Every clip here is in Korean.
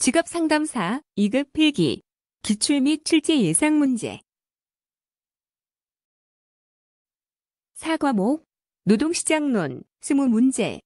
직업 상담사 2급 필기 기출 및 출제 예상 문제 4과목 노동시장론 20문제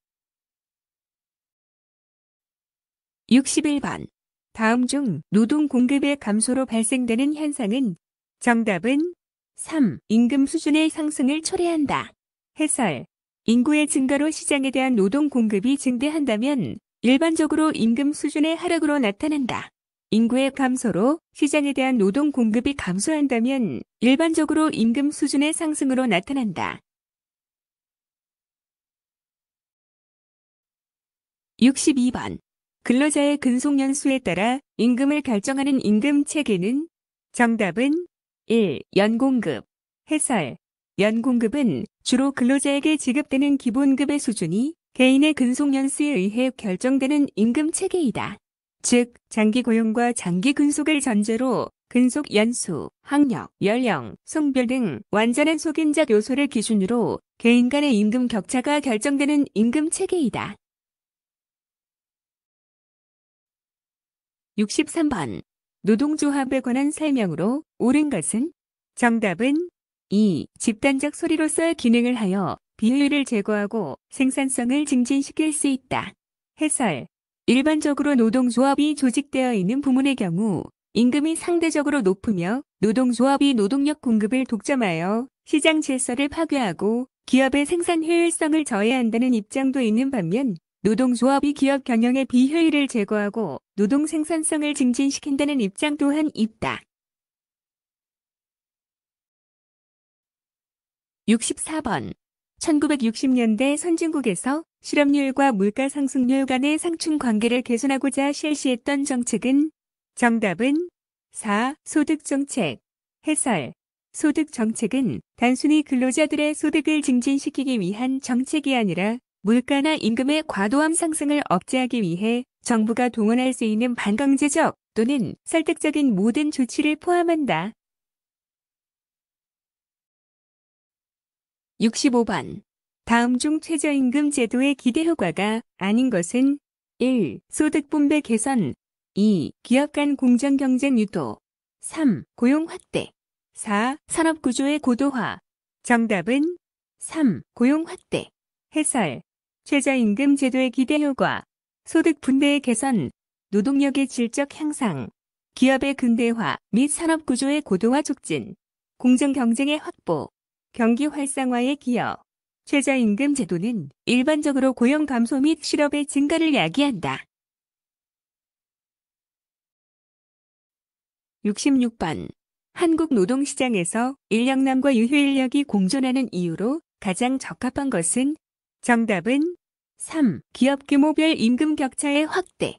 61번 다음 중 노동 공급의 감소로 발생되는 현상은 정답은 3. 임금 수준의 상승을 초래한다. 해설 인구의 증가로 시장에 대한 노동 공급이 증대한다면 일반적으로 임금 수준의 하락으로 나타난다. 인구의 감소로 시장에 대한 노동 공급이 감소한다면 일반적으로 임금 수준의 상승으로 나타난다. 62번. 근로자의 근속연수에 따라 임금을 결정하는 임금 체계는 정답은 1. 연공급. 해설. 연공급은 주로 근로자에게 지급되는 기본급의 수준이 개인의 근속연수에 의해 결정되는 임금 체계이다. 즉, 장기 고용과 장기 근속을 전제로 근속 연수, 학력, 연령, 성별 등 완전한 속인적 요소를 기준으로 개인 간의 임금 격차가 결정되는 임금 체계이다. 63번 노동조합에 관한 설명으로 옳은 것은 정답은 2. 집단적 소리로서 기능을 하여 비효율을 제거하고 생산성을 증진시킬 수 있다. 해설 일반적으로 노동조합이 조직되어 있는 부문의 경우 임금이 상대적으로 높으며 노동조합이 노동력 공급을 독점하여 시장 질서를 파괴하고 기업의 생산 효율성을 저해한다는 입장도 있는 반면 노동조합이 기업 경영의 비효율을 제거하고 노동 생산성을 증진시킨다는 입장 또한 있다. 64번 1960년대 선진국에서 실업률과 물가 상승률 간의 상충 관계를 개선하고자 실시했던 정책은 정답은 4. 소득정책 해설 소득정책은 단순히 근로자들의 소득을 증진시키기 위한 정책이 아니라 물가나 임금의 과도함 상승을 억제하기 위해 정부가 동원할 수 있는 반강제적 또는 설득적인 모든 조치를 포함한다. 65번. 다음 중 최저임금 제도의 기대 효과가 아닌 것은 1. 소득분배 개선 2. 기업 간 공정 경쟁 유도 3. 고용 확대 4. 산업구조의 고도화 정답은 3. 고용 확대 해설 최저임금 제도의 기대 효과 소득분배의 개선 노동력의 질적 향상 기업의 근대화 및 산업구조의 고도화 촉진 공정 경쟁의 확보 경기 활성화에 기여. 최저임금 제도는 일반적으로 고용 감소 및 실업의 증가를 야기한다. 66번 한국 노동시장에서 인력남과 유효인력이 공존하는 이유로 가장 적합한 것은 정답은 3. 기업 규모별 임금 격차의 확대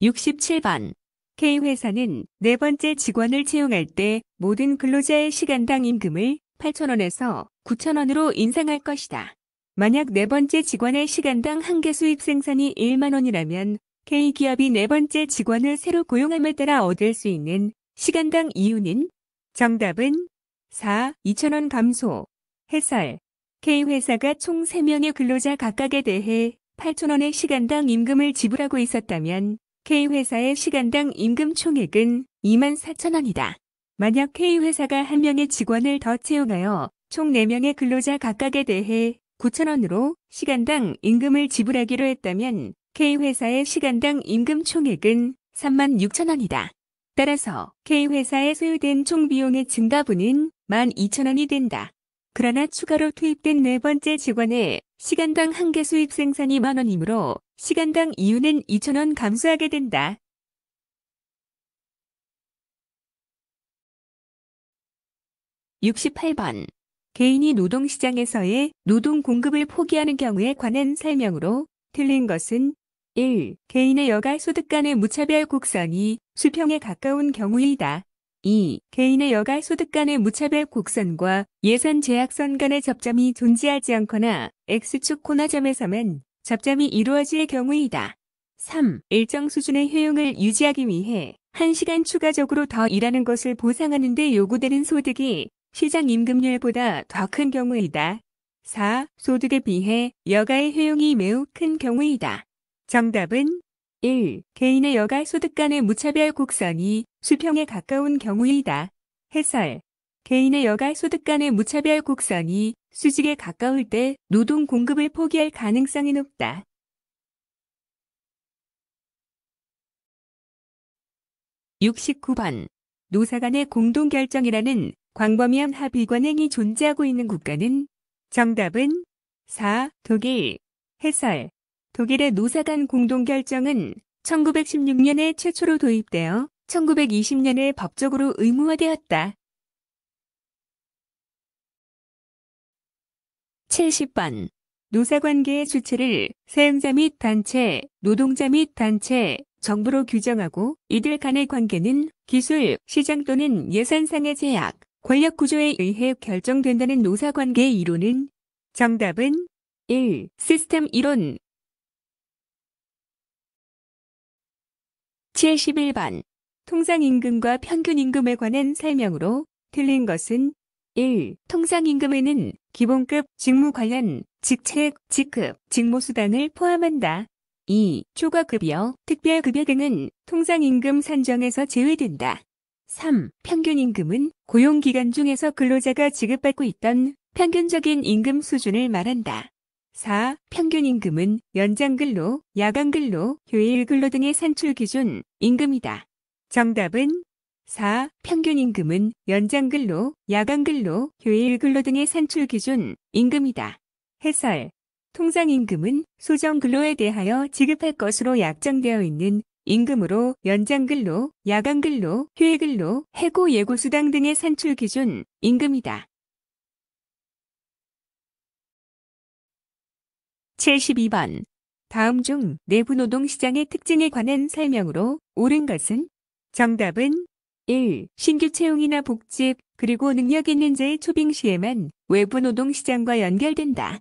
67번 K회사는 네 번째 직원을 채용할 때 모든 근로자의 시간당 임금을 8,000원에서 9,000원으로 인상할 것이다. 만약 네 번째 직원의 시간당 한 개 수입 생산이 1만 원이라면 K기업이 네 번째 직원을 새로 고용함에 따라 얻을 수 있는 시간당 이유는 정답은 4. 2,000원 감소 해설 K회사가 총 3명의 근로자 각각에 대해 8,000원의 시간당 임금을 지불하고 있었다면 K회사의 시간당 임금 총액은 2만 4천원이다. 만약 K회사가 한명의 직원을 더 채용하여 총 4명의 근로자 각각에 대해 9천원으로 시간당 임금을 지불하기로 했다면 K회사의 시간당 임금 총액은 3만 6천원이다. 따라서 K회사에 소요된 총 비용의 증가분은 12,000원이 된다. 그러나 추가로 투입된 네 번째 직원의 시간당 한 개 수입 생산이 만원이므로 시간당 이유는 2,000원 감소하게 된다. 6 8번 개인이 노동시장에서의 노동 공급을 포기하는 경우에 관한 설명으로 틀린 것은 1. 개인의 여가 소득 간의 무차별 곡선이 수평에 가까운 경우이다. 2. 개인의 여가 소득 간의 무차별 곡선과 예산 제약선 간의 접점이 존재하지 않거나 X축 코나점에서만 접점이 이루어질 경우이다. 3. 일정 수준의 효용을 유지하기 위해 1시간 추가적으로 더 일하는 것을 보상하는 데 요구되는 소득이 시장 임금률보다 더 큰 경우이다. 4. 소득에 비해 여가의 효용이 매우 큰 경우이다. 정답은 1. 개인의 여가 소득 간의 무차별 곡선이 수평에 가까운 경우이다. 해설 개인의 여가 소득 간의 무차별 곡선이 수직에 가까울 때 노동 공급을 포기할 가능성이 높다. 6 9번 노사 간의 공동결정이라는 광범위한 합의 관행이 존재하고 있는 국가는 정답은 4. 독일 해설 독일의 노사 간 공동결정은 1916년에 최초로 도입되어 1920년에 법적으로 의무화되었다. 70번 노사관계의 주체를 사용자 및 단체, 노동자 및 단체, 정부로 규정하고 이들 간의 관계는 기술, 시장 또는 예산상의 제약, 권력 구조에 의해 결정된다는 노사관계 이론은 정답은 1. 시스템 이론 71번 통상임금과 평균임금에 관한 설명으로 틀린 것은 1. 통상임금에는 기본급, 직무 관련, 직책, 직급, 직무수단을 포함한다. 2. 초과급여, 특별급여 등은 통상임금 산정에서 제외된다. 3. 평균임금은 고용기간 중에서 근로자가 지급받고 있던 평균적인 임금 수준을 말한다. 4. 평균임금은 연장근로, 야간근로, 교일근로 등의 산출 기준 임금이다. 정답은 4. 평균 임금은 연장근로, 야간근로, 요일근로 등의 산출 기준 임금이다. 해설. 통상임금은 소정근로에 대하여 지급할 것으로 약정되어 있는 임금으로 연장근로, 야간근로, 휴일근로, 해고 예고수당 등의 산출 기준 임금이다. 72번 다음 중 내부 노동시장의 특징에 관한 설명으로 옳은 것은 정답은 1. 신규 채용이나 복직, 그리고 능력 있는 자의 초빙시에만 외부 노동시장과 연결된다.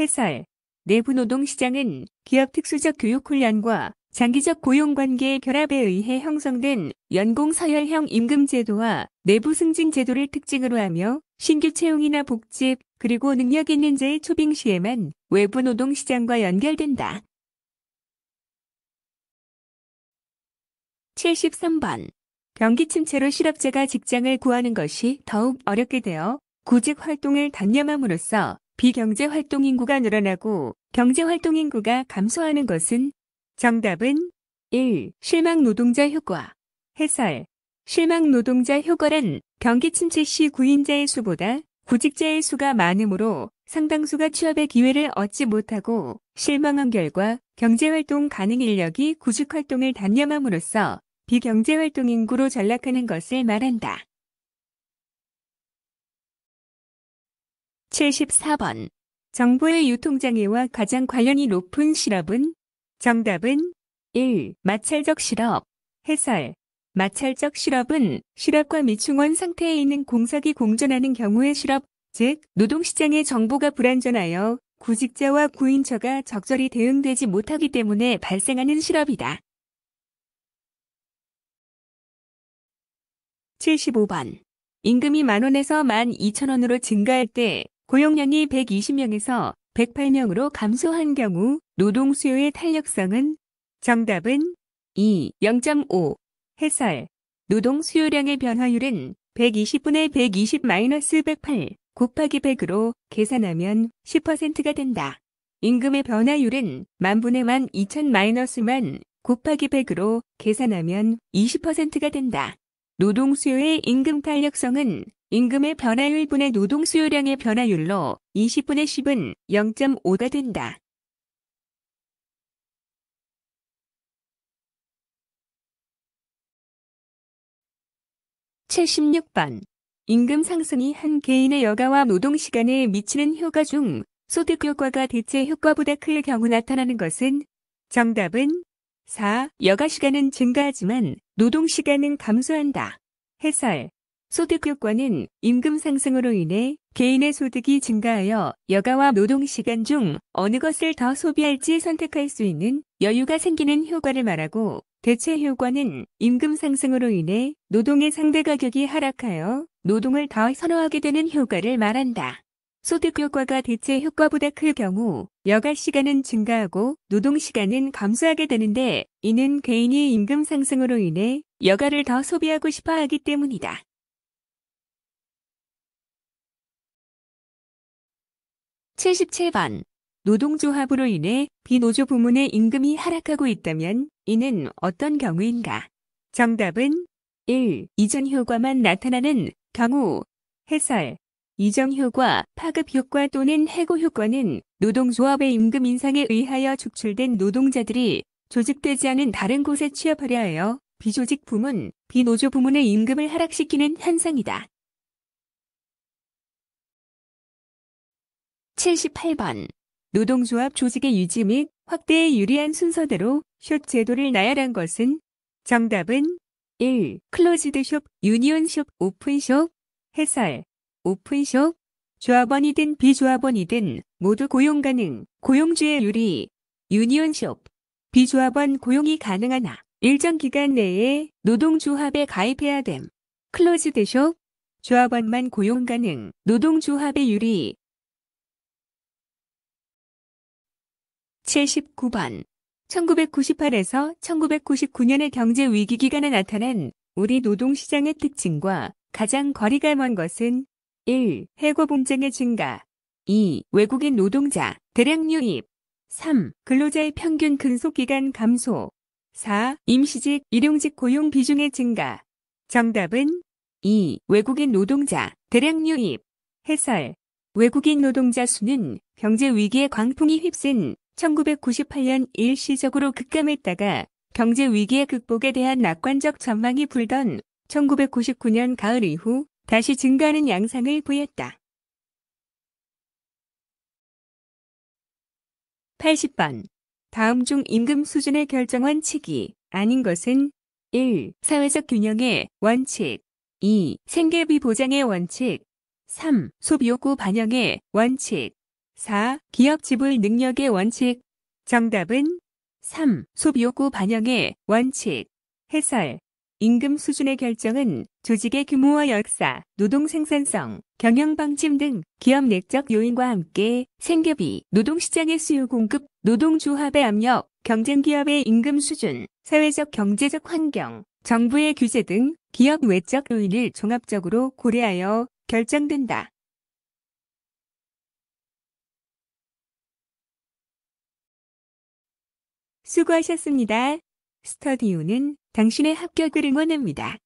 해설. 내부 노동시장은 기업 특수적 교육훈련과 장기적 고용관계의 결합에 의해 형성된 연공서열형 임금제도와 내부 승진제도를 특징으로 하며 신규 채용이나 복직, 그리고 능력 있는 자의 초빙시에만 외부 노동시장과 연결된다. 73번 경기 침체로 실업자가 직장을 구하는 것이 더욱 어렵게 되어 구직 활동을 단념함으로써 비경제 활동 인구가 늘어나고 경제 활동 인구가 감소하는 것은 정답은 1. 실망 노동자 효과. 해설. 실망 노동자 효과란 경기 침체 시 구인자의 수보다 구직자의 수가 많으므로 상당수가 취업의 기회를 얻지 못하고 실망한 결과 경제활동 가능 인력이 구직활동을 단념함으로써 비경제활동 인구로 전락하는 것을 말한다. 74번 정부의 유통장애와 가장 관련이 높은 실업은? 정답은 1. 마찰적 실업 해설 마찰적 실업은 실업과 미충원 상태에 있는 공석이 공존하는 경우의 실업, 즉 노동시장의 정보가 불안전하여 구직자와 구인처가 적절히 대응되지 못하기 때문에 발생하는 실업이다. 75번. 임금이 만원에서 12,000원으로 증가할 때 고용량이 120명에서 108명으로 감소한 경우 노동 수요의 탄력성은 정답은 2. 0.5. 해설. 노동 수요량의 변화율은 120분의 120-108 곱하기 100으로 계산하면 10%가 된다. 임금의 변화율은 만분의 만 2000-만 곱하기 100으로 계산하면 20%가 된다. 노동 수요의 임금 탄력성은 임금의 변화율분의 노동 수요량의 변화율로 20분의 10은 0.5가 된다. 7 6번 임금 상승이 한 개인의 여가와 노동시간에 미치는 효과 중 소득효과가 대체 효과보다 클 경우 나타나는 것은 정답은 4. 여가시간은 증가하지만 노동시간은 감소한다. 해설. 소득효과는 임금 상승으로 인해 개인의 소득이 증가하여 여가와 노동시간 중 어느 것을 더 소비할지 선택할 수 있는 여유가 생기는 효과를 말하고 대체 효과는 임금 상승으로 인해 노동의 상대 가격이 하락하여 노동을 더 선호하게 되는 효과를 말한다. 소득 효과가 대체 효과보다 클 경우 여가 시간은 증가하고 노동 시간은 감소하게 되는데 이는 개인이 임금 상승으로 인해 여가를 더 소비하고 싶어 하기 때문이다. 7 7번 노동조합으로 인해 비노조 부문의 임금이 하락하고 있다면 이는 어떤 경우인가? 정답은 1. 이전 효과만 나타나는 경우 해설 이정효과, 파급효과 또는 해고효과는 노동조합의 임금 인상에 의하여 축출된 노동자들이 조직되지 않은 다른 곳에 취업하려 하여 비조직 부문, 비노조 부문의 임금을 하락시키는 현상이다. 78번 노동조합 조직의 유지 및 확대에 유리한 순서대로 숏 제도를 나열한 것은 정답은 1. 클로즈드 숍, 유니온 숍, 오픈 숍, 해설 오픈숍, 조합원이든 비조합원이든 모두 고용 가능, 고용주의 유리, 유니온숍, 비조합원 고용이 가능하나 일정 기간 내에 노동조합에 가입해야 됨. 클로즈드숍, 조합원만 고용 가능, 노동조합의 유리. 79번 1998에서 1999년의 경제 위기 기간에 나타난 우리 노동시장의 특징과 가장 거리가 먼 것은 1. 해고 분쟁의 증가 2. 외국인 노동자 대량 유입 3. 근로자의 평균 근속기간 감소 4. 임시직, 일용직 고용 비중의 증가 정답은 2. 외국인 노동자 대량 유입 해설 외국인 노동자 수는 경제 위기의 광풍이 휩쓴 1998년 일시적으로 급감했다가 경제 위기의 극복에 대한 낙관적 전망이 불던 1999년 가을 이후 다시 증가하는 양상을 보였다. 80번. 다음 중 임금 수준을 결정한 측이 아닌 것은 1. 사회적 균형의 원칙 2. 생계비 보장의 원칙 3. 소비요구 반영의 원칙 4. 기업 지불 능력의 원칙 정답은 3. 소비요구 반영의 원칙 해설 임금 수준의 결정은 조직의 규모와 역사, 노동 생산성, 경영 방침 등 기업 내적 요인과 함께 생계비, 노동시장의 수요 공급, 노동조합의 압력, 경쟁 기업의 임금 수준, 사회적 경제적 환경, 정부의 규제 등 기업 외적 요인을 종합적으로 고려하여 결정된다. 수고하셨습니다. 스터디오는 당신의 합격을 응원합니다.